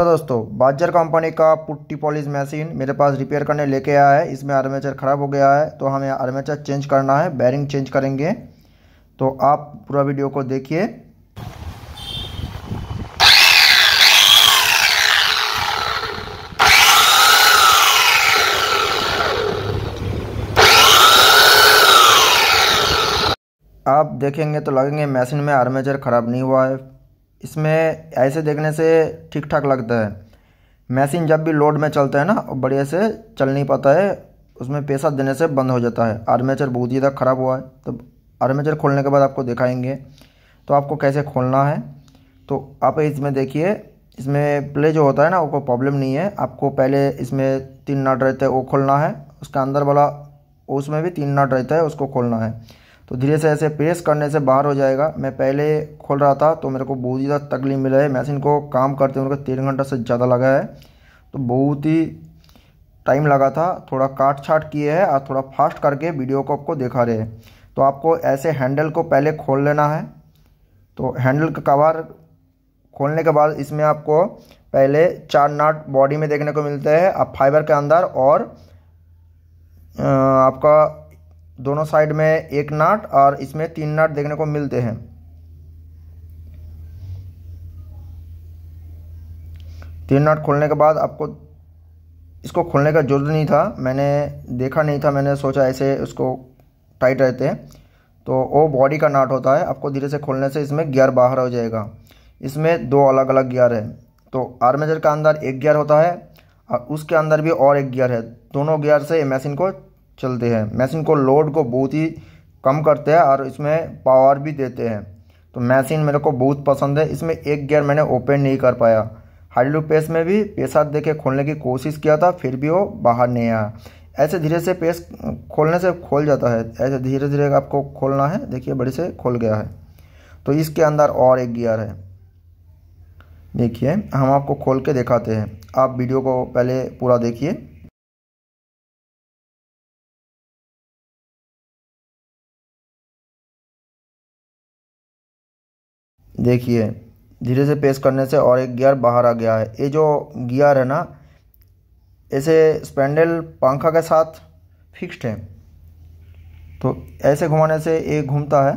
तो दोस्तों बाजर कंपनी का पुट्टी पॉलिश मशीन मेरे पास रिपेयर करने लेके आया है इसमें आर्मेचर ख़राब हो गया है तो हमें आर्मेचर चेंज करना है बैरिंग चेंज करेंगे तो आप पूरा वीडियो को देखिए आप देखेंगे तो लगेंगे मशीन में आर्मेचर ख़राब नहीं हुआ है इसमें ऐसे देखने से ठीक ठाक लगता है मशीन जब भी लोड में चलता है ना बढ़िया से चल नहीं पाता है उसमें पैसा देने से बंद हो जाता है आर्मेचर बहुत ही ज़्यादा ख़राब हुआ है तो आर्मेचर खोलने के बाद आपको दिखाएंगे तो आपको कैसे खोलना है तो आप इसमें देखिए इसमें प्ले जो होता है ना वो कोई प्रॉब्लम नहीं है आपको पहले इसमें तीन नट रहते हैं वो खोलना है उसका अंदर वाला उसमें भी तीन नट रहता है उसको खोलना है तो धीरे से ऐसे प्रेस करने से बाहर हो जाएगा मैं पहले खोल रहा था तो मेरे को बहुत ही ज़्यादा तकलीफ मिला है मशीन को काम करते हुए तीन घंटा से ज़्यादा लगा है तो बहुत ही टाइम लगा था थोड़ा काट छाट किए हैं और थोड़ा फास्ट करके वीडियो को आपको दिखा रहे हैं तो आपको ऐसे हैंडल को पहले खोल लेना है तो हैंडल का कवर खोलने के बाद इसमें आपको पहले चार नाट बॉडी में देखने को मिलते हैं आप फाइबर के अंदर और आपका दोनों साइड में एक नाट और इसमें तीन नाट देखने को मिलते हैं तीन नाट खोलने के बाद आपको इसको खोलने का जरूरत नहीं था मैंने देखा नहीं था मैंने सोचा ऐसे उसको टाइट रहते हैं तो वो बॉडी का नाट होता है आपको धीरे से खोलने से इसमें गियर बाहर हो जाएगा इसमें दो अलग अलग गियर है तो आर्मेचर का अंदर एक गियर होता है और उसके अंदर भी और एक गियर है दोनों गियर से मशीन को चलते हैं मशीन को लोड को बहुत ही कम करते हैं और इसमें पावर भी देते हैं तो मशीन मेरे को बहुत पसंद है इसमें एक गियर मैंने ओपन नहीं कर पाया हाइड्रो पेस में भी पेशा दे के खोलने की कोशिश किया था फिर भी वो बाहर नहीं आया ऐसे धीरे से पेस खोलने से खोल जाता है ऐसे धीरे धीरे आपको खोलना है देखिए बड़ी से खोल गया है तो इसके अंदर और एक गियर है देखिए हम आपको खोल के दिखाते हैं आप वीडियो को पहले पूरा देखिए देखिए धीरे से पेश करने से और एक गियर बाहर आ गया है ये जो गियर है ना ऐसे स्पैंडल पंखा के साथ फिक्स्ड है तो ऐसे घुमाने से ये घूमता है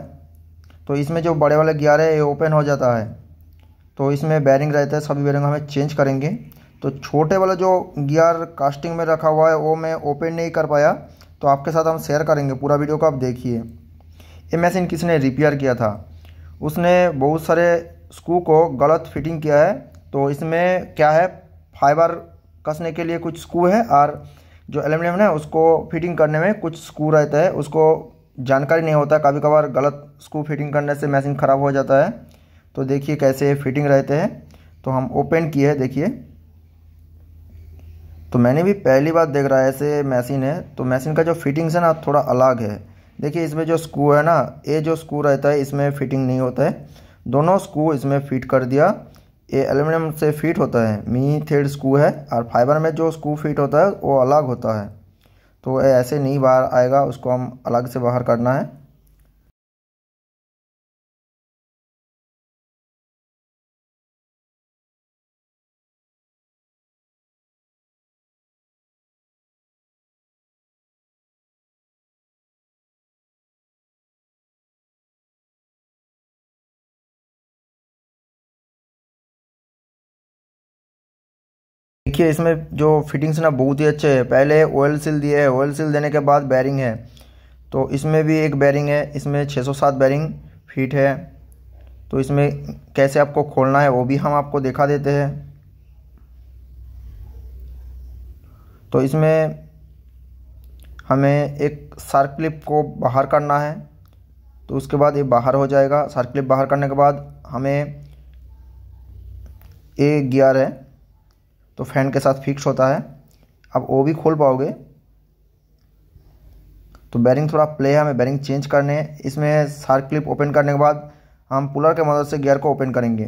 तो इसमें जो बड़े वाले गियर है ये ओपन हो जाता है तो इसमें बैरिंग रहता है सभी बैरिंग हमें चेंज करेंगे तो छोटे वाला जो गियर कास्टिंग में रखा हुआ है वो मैं ओपन नहीं कर पाया तो आपके साथ हम शेयर करेंगे पूरा वीडियो को आप देखिए ये मशीन किसने रिपेयर किया था उसने बहुत सारे स्क्रू को गलत फिटिंग किया है तो इसमें क्या है फाइबर कसने के लिए कुछ स्क्रू है और जो एल्यूमिनियम है उसको फिटिंग करने में कुछ स्क्रू रहता है उसको जानकारी नहीं होता कभी कभार गलत स्क्रू फिटिंग करने से मशीन ख़राब हो जाता है तो देखिए कैसे फिटिंग रहते हैं तो हम ओपन किए है देखिए तो मैंने भी पहली बार देख रहा है ऐसे मशीन है तो मशीन का जो फिटिंग्स है ना थोड़ा अलग है देखिए इसमें जो स्क्रू है ना ये जो स्क्रू रहता है इसमें फिटिंग नहीं होता है दोनों स्क्रू इसमें फिट कर दिया ये एलुमिनियम से फिट होता है मी थेड स्क्रू है और फाइबर में जो स्क्रू फिट होता है वो अलग होता है तो ऐसे नहीं बाहर आएगा उसको हम अलग से बाहर करना है देखिए इसमें जो फिटिंग्स ना बहुत ही अच्छे है पहले ऑयल सील दिए है ऑयल सील देने के बाद बैरिंग है तो इसमें भी एक बैरिंग है इसमें 607 बैरिंग फीट है तो इसमें कैसे आपको खोलना है वो भी हम आपको दिखा देते हैं तो इसमें हमें एक सार्क क्लिप को बाहर करना है तो उसके बाद ये बाहर हो जाएगा सार्क क्लिप बाहर करने के बाद हमें एक गियर है तो फैन के साथ फिक्स होता है अब वो भी खोल पाओगे तो बैरिंग थोड़ा प्ले है हमें बैरिंग चेंज करने हैं इसमें सार क्लिप ओपन करने के बाद हम पुलर के मदद से गियर को ओपन करेंगे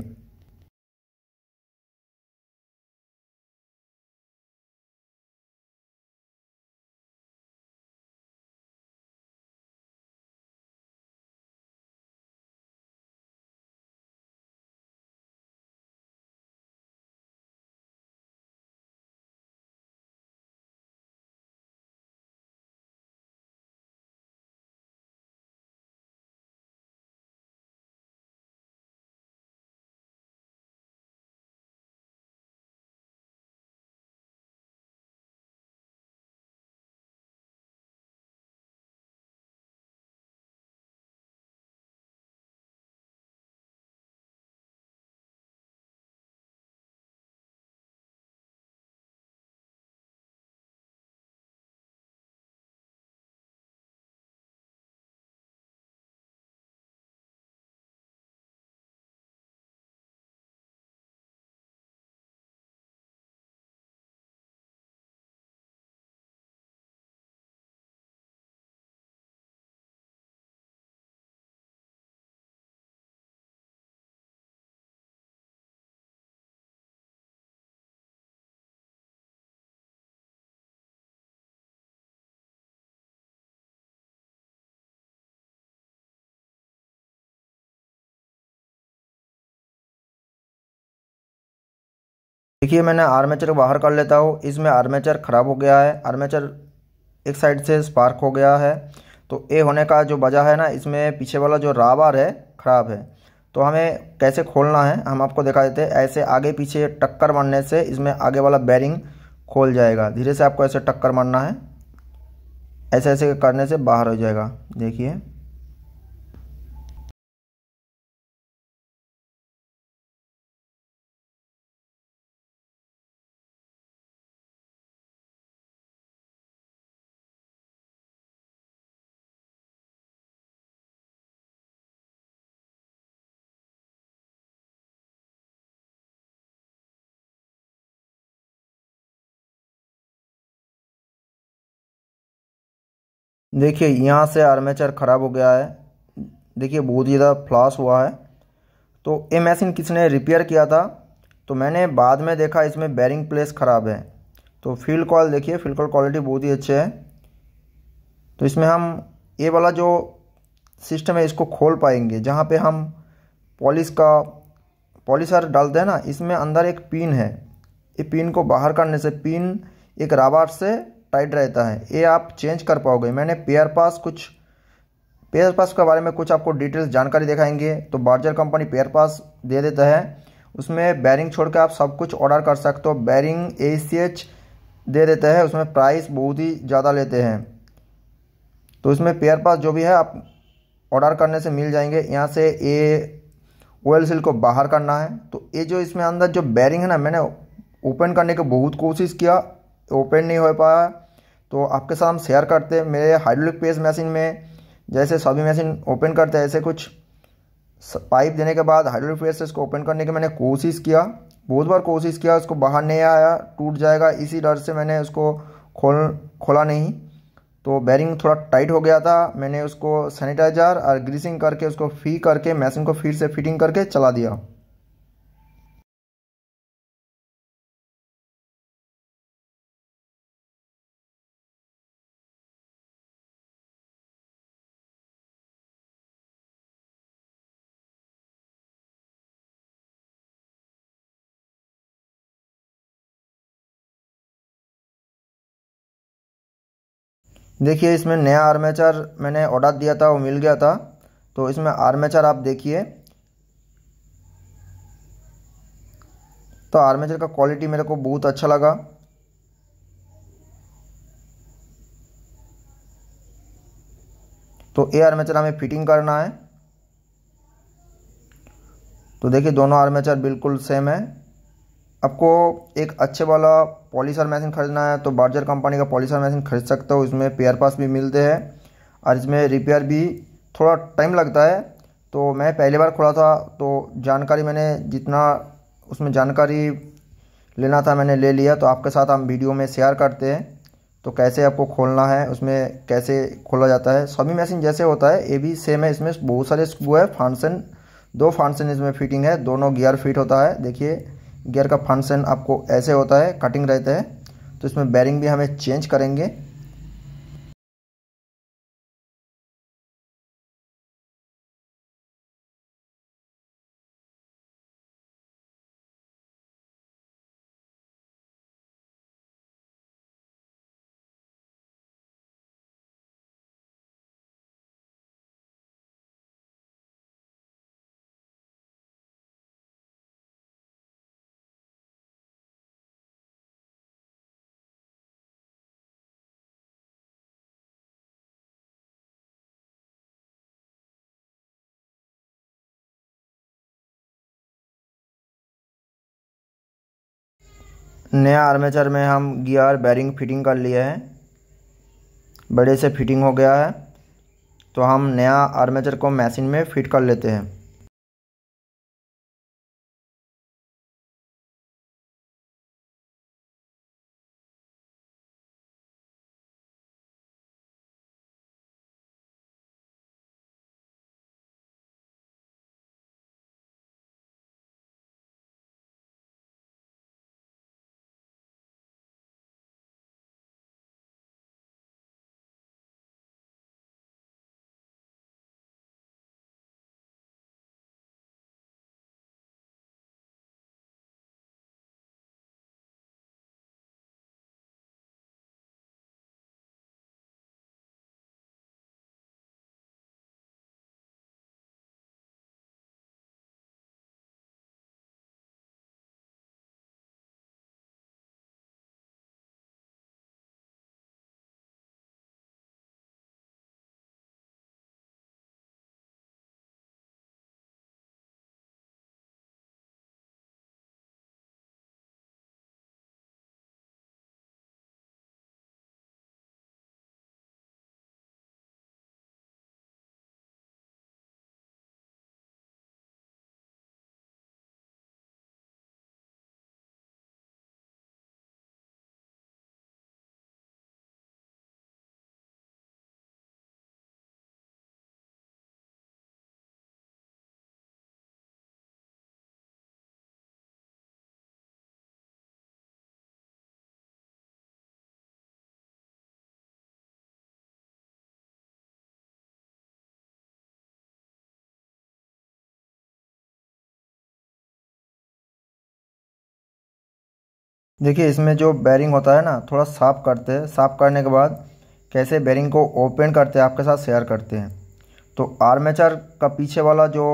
देखिए मैंने आर्मेचर को बाहर कर लेता हूँ इसमें आर्मेचर ख़राब हो गया है आर्मेचर एक साइड से स्पार्क हो गया है तो ए होने का जो वजह है ना इसमें पीछे वाला जो राबार है ख़राब है तो हमें कैसे खोलना है हम आपको दिखा देते हैं ऐसे आगे पीछे टक्कर मारने से इसमें आगे वाला बैरिंग खोल जाएगा धीरे से आपको ऐसे टक्कर मारना है ऐसे ऐसे करने से बाहर हो जाएगा देखिए देखिए यहाँ से आर्मेचर ख़राब हो गया है देखिए बहुत ही ज़्यादा फ्लास हुआ है तो ये मशीन किसने रिपेयर किया था तो मैंने बाद में देखा इसमें बैरिंग प्लेस ख़राब है तो फील्ड कॉल देखिए फील्ड कॉल क्वालिटी बहुत ही अच्छी है तो इसमें हम ये वाला जो सिस्टम है इसको खोल पाएंगे जहाँ पे हम पॉलिश का पॉलिशर डालते हैं ना इसमें अंदर एक पिन है ये पिन को बाहर करने से पिन एक राबार से टाइट रहता है ये आप चेंज कर पाओगे मैंने पेयर पास कुछ पेयर पास के बारे में कुछ आपको डिटेल्स जानकारी दिखाएंगे तो बार्जर कंपनी पेयर पास दे देता है उसमें बैरिंग छोड़ के आप सब कुछ ऑर्डर कर सकते हो बैरिंग ए सी एच दे देते हैं उसमें प्राइस बहुत ही ज़्यादा लेते हैं तो इसमें पेयर पास जो भी है आप ऑर्डर करने से मिल जाएंगे यहाँ से ये ऑयल सील को बाहर करना है तो ये जो इसमें अंदर जो बैरिंग है ना मैंने ओपन करने की बहुत कोशिश किया ओपन तो नहीं हो पाया तो आपके साथ हम शेयर करते हैं मेरे हाइड्रोलिक पेस मशीन में जैसे सभी मशीन ओपन करते हैं ऐसे कुछ पाइप देने के बाद हाइड्रोलिक पेस से इसको ओपन करने की मैंने कोशिश किया बहुत बार कोशिश किया उसको बाहर नहीं आया टूट जाएगा इसी डर से मैंने उसको खोल खोला नहीं तो बैरिंग थोड़ा टाइट हो गया था मैंने उसको सैनिटाइजर और ग्रीसिंग करके उसको फी करके मशीन को फिर से फिटिंग करके चला दिया देखिए इसमें नया आर्मेचर मैंने ऑर्डर दिया था वो मिल गया था तो इसमें आर्मेचर आप देखिए तो आर्मेचर का क्वालिटी मेरे को बहुत अच्छा लगा तो ये आर्मेचर हमें फिटिंग करना है तो देखिए दोनों आर्मेचर बिल्कुल सेम है आपको एक अच्छे वाला पॉलिसर मशीन खरीदना है तो बार्जर कंपनी का पॉलिसर मशीन खरीद सकते हो इसमें पेयर पास भी मिलते हैं और इसमें रिपेयर भी थोड़ा टाइम लगता है तो मैं पहली बार खोला था तो जानकारी मैंने जितना उसमें जानकारी लेना था मैंने ले लिया तो आपके साथ हम वीडियो में शेयर करते हैं तो कैसे आपको खोलना है उसमें कैसे खोला जाता है सभी मशीन जैसे होता है ये भी सेम है इसमें बहुत सारे स्क्रू है फांसन दो फांसन इसमें फिटिंग है दोनों गियर फिट होता है देखिए गियर का फंक्शन आपको ऐसे होता है कटिंग रहता है तो इसमें बैरिंग भी हमें चेंज करेंगे नया आर्मेचर में हम गियर बैरिंग फिटिंग कर लिए हैं बड़े से फिटिंग हो गया है तो हम नया आर्मेचर को मशीन में फिट कर लेते हैं देखिए इसमें जो बैरिंग होता है ना थोड़ा साफ करते हैं साफ करने के बाद कैसे बैरिंग को ओपन करते हैं आपके साथ शेयर करते हैं तो आर्मेचर का पीछे वाला जो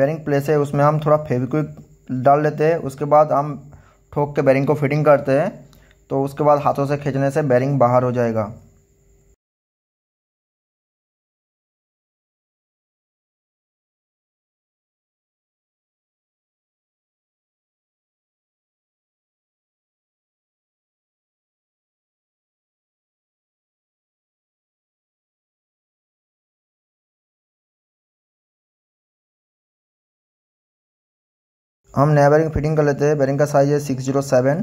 बैरिंग प्लेस है उसमें हम थोड़ा फेविक्विक डाल लेते हैं उसके बाद हम ठोक के बैरिंग को फिटिंग करते हैं तो उसके बाद हाथों से खींचने से बैरिंग बाहर हो जाएगा हम नया बैरिंग फिटिंग कर लेते हैं बैरिंग का साइज है सिक्स जीरो सेवन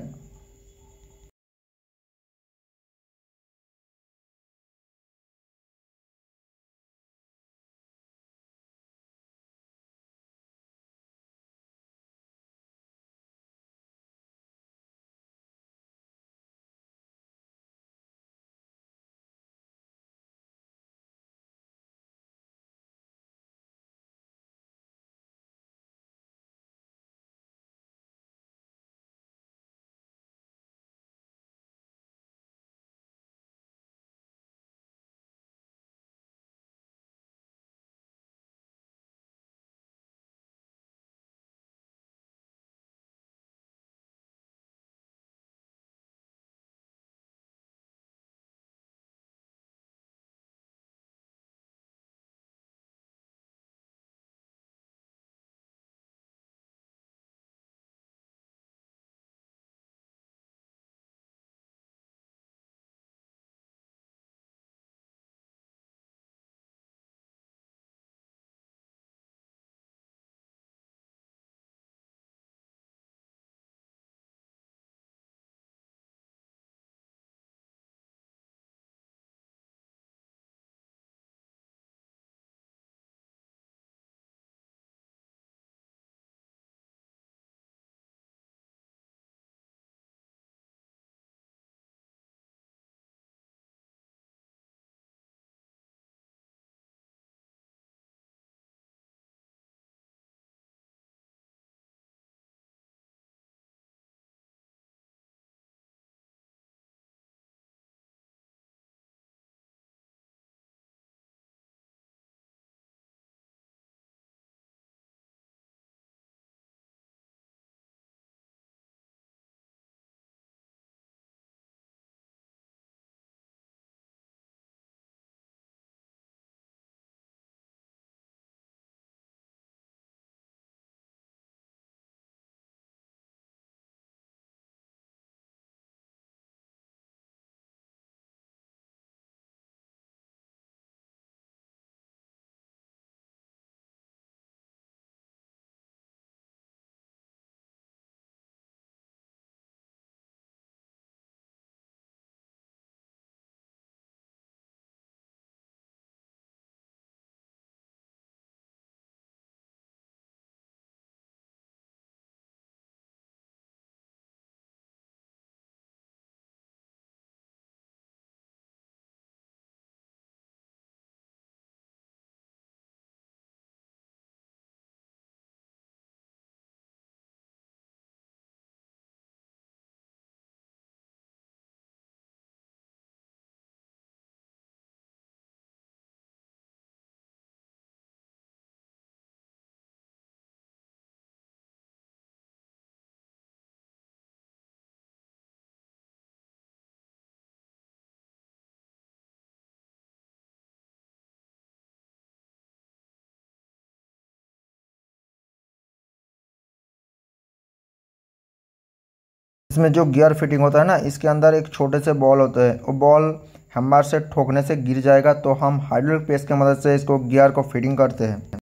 इसमें जो गियर फिटिंग होता है ना इसके अंदर एक छोटे से बॉल होते है वो बॉल हमार से ठोकने से गिर जाएगा तो हम हाइड्रोलिक पेस्ट की मदद से इसको गियर को फिटिंग करते हैं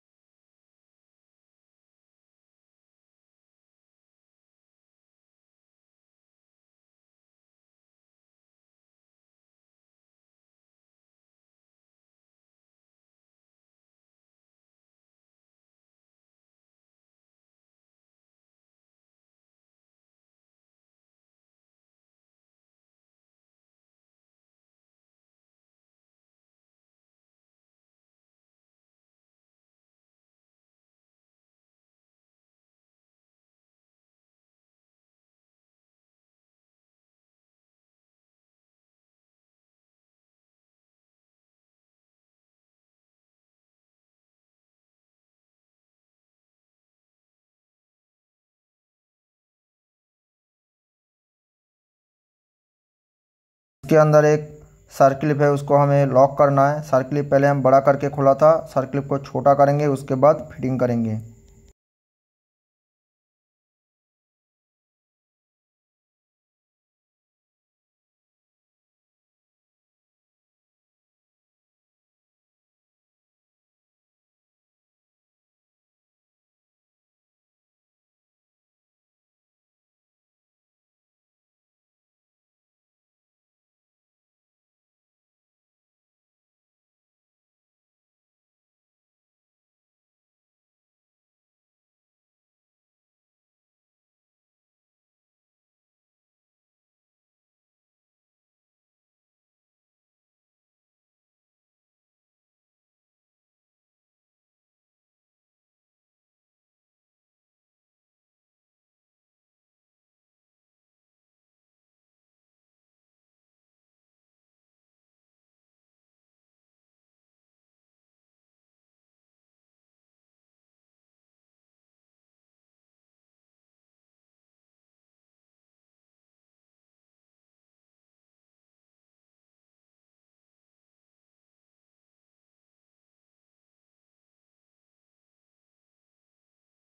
इसके अंदर एक सर्किलिप है उसको हमें लॉक करना है सर्किलिप पहले हम बड़ा करके खोला था सर्किलिप को छोटा करेंगे उसके बाद फिटिंग करेंगे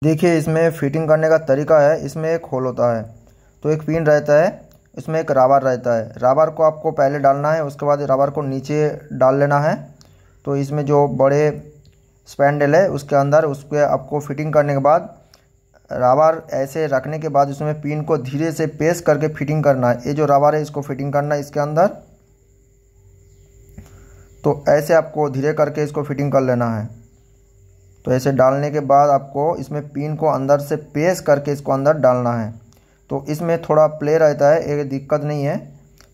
देखिए इसमें फिटिंग करने का तरीका है इसमें एक होल होता है तो एक पिन रहता है इसमें एक राबर रहता है राबर को आपको पहले डालना है उसके बाद राबर को नीचे डाल लेना है तो इसमें जो बड़े स्पैंडल है उसके अंदर उसके आपको फिटिंग करने के बाद राबार ऐसे रखने के बाद उसमें पिन को धीरे से पेस करके फिटिंग करना है ये जो राबार है इसको फिटिंग करना है इसके अंदर तो ऐसे आपको धीरे करके इसको फिटिंग कर लेना है तो ऐसे डालने के बाद आपको इसमें पिन को अंदर से पेस करके इसको अंदर डालना है तो इसमें थोड़ा प्ले रहता है एक दिक्कत नहीं है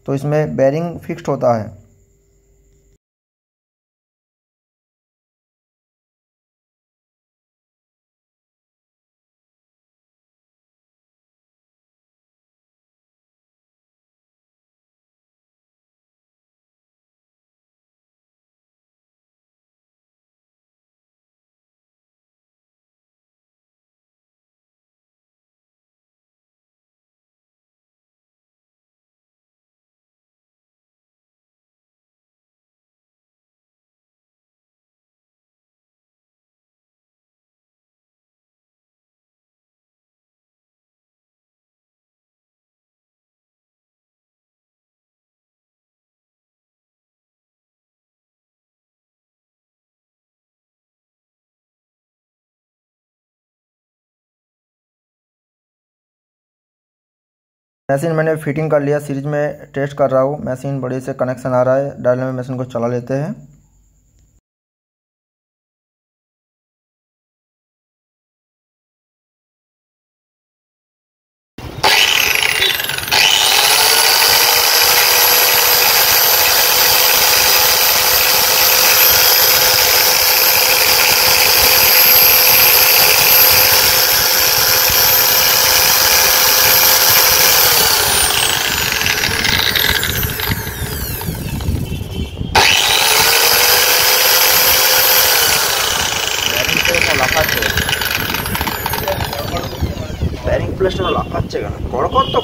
तो इसमें बैरिंग फिक्स्ड होता है मशीन मैंने फिटिंग कर लिया सीरीज में टेस्ट कर रहा हूँ मशीन बड़े से कनेक्शन आ रहा है डायल में मशीन को चला लेते हैं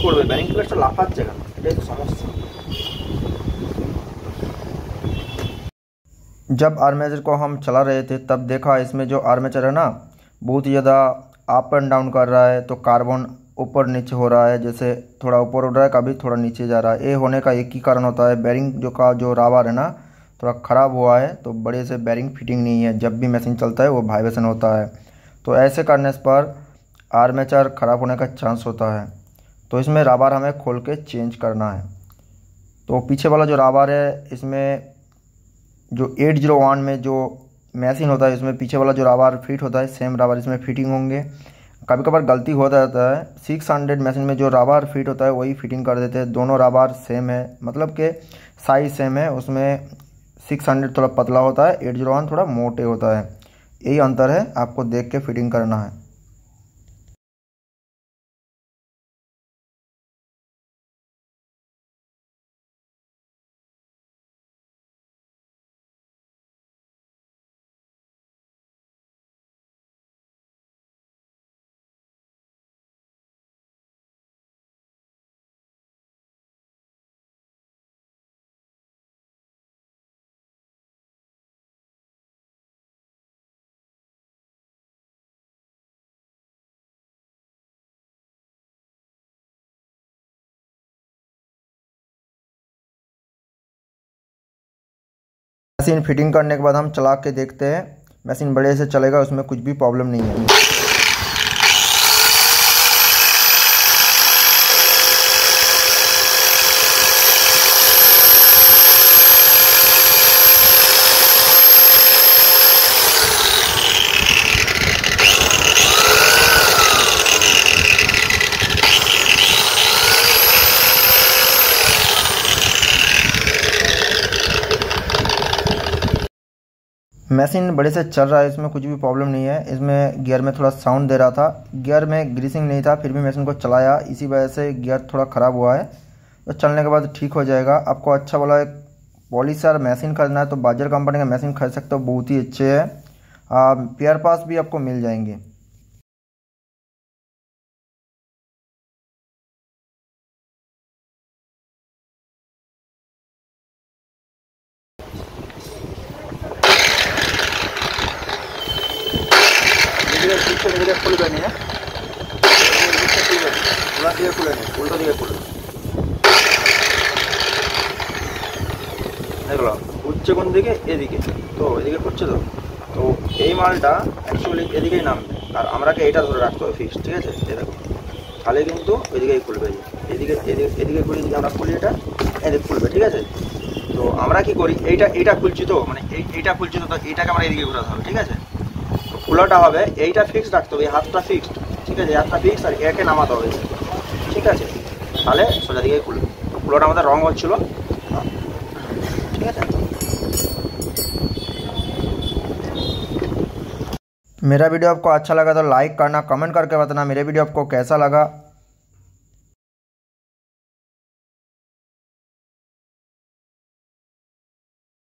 করবে লাফাচ্ছে কেন এটাই তো সমস্যা जब आर्मेचर को हम चला रहे थे तब देखा इसमें जो आर्मेचर है ना बहुत ही ज़्यादा अप एंड डाउन कर रहा है तो कार्बन ऊपर नीचे हो रहा है जैसे थोड़ा ऊपर उड़ रहा है कभी थोड़ा नीचे जा रहा है ये होने का एक ही कारण होता है बैरिंग जो का जो रावर है ना थोड़ा ख़राब हुआ है तो बड़े से बैरिंग फिटिंग नहीं है जब भी मशीन चलता है वो वाइब्रेशन होता है तो ऐसे करने पर आर्मेचर ख़राब होने का चांस होता है तो इसमें राबार हमें खोल के चेंज करना है तो पीछे वाला जो राबार है इसमें जो एट जीरो वन में जो मैसिन होता है इसमें पीछे वाला जो राबार फिट होता है सेम राबार इसमें फिटिंग होंगे कभी कभार गलती होता जाता है सिक्स हंड्रेड मशीन में जो राबार फिट होता है वही फिटिंग कर देते हैं दोनों राबार सेम है मतलब के साइज सेम है उसमें सिक्स हंड्रेड थोड़ा पतला होता है एट जीरो वन थोड़ा मोटे होता है यही अंतर है आपको देख के फिटिंग करना है मशीन फिटिंग करने के बाद हम चला के देखते हैं मशीन बड़े से चलेगा उसमें कुछ भी प्रॉब्लम नहीं है मशीन बड़े से चल रहा है इसमें कुछ भी प्रॉब्लम नहीं है इसमें गियर में थोड़ा साउंड दे रहा था गियर में ग्रीसिंग नहीं था फिर भी मशीन को चलाया इसी वजह से गियर थोड़ा ख़राब हुआ है तो चलने के बाद ठीक हो जाएगा आपको अच्छा वाला एक पॉलिसर मशीन खरीदना है तो बाजर कंपनी का मशीन खरीद सकते हो बहुत ही अच्छे है पेयर पास भी आपको मिल जाएंगे দেখলো উঠছে কোন দিকে এদিকে তো এদিকে উঠছে তো তো এই মালটা অ্যাকচুয়ালি এদিকেই নামবে আর আমাকে এটা ধরে রাখতে হবে ফিক্স ঠিক আছে এ দেখো তাহলে কিন্তু এদিকেই খুলবে এদিকে এদিকে এদিকে খুলি এদিকে আমরা খুলি এটা এদিকে খুলবে ঠিক আছে তো আমরা কি করি এইটা এইটা খুলছি তো মানে এইটা খুলছি তো এইটাকে আমরা এদিকে ঘোরাতে হবে ঠিক আছে তো খোলাটা হবে এইটা ফিক্সড রাখতে হবে এই হাতটা ফিক্সড ঠিক আছে হাতটা ফিক্স আর একে নামাতে হবে ঠিক আছে তাহলে সোজা দিকেই খুলবে তো খোলাটা আমাদের রঙ হচ্ছিলো मेरा वीडियो आपको अच्छा लगा तो लाइक करना कमेंट करके बताना मेरे वीडियो आपको कैसा लगा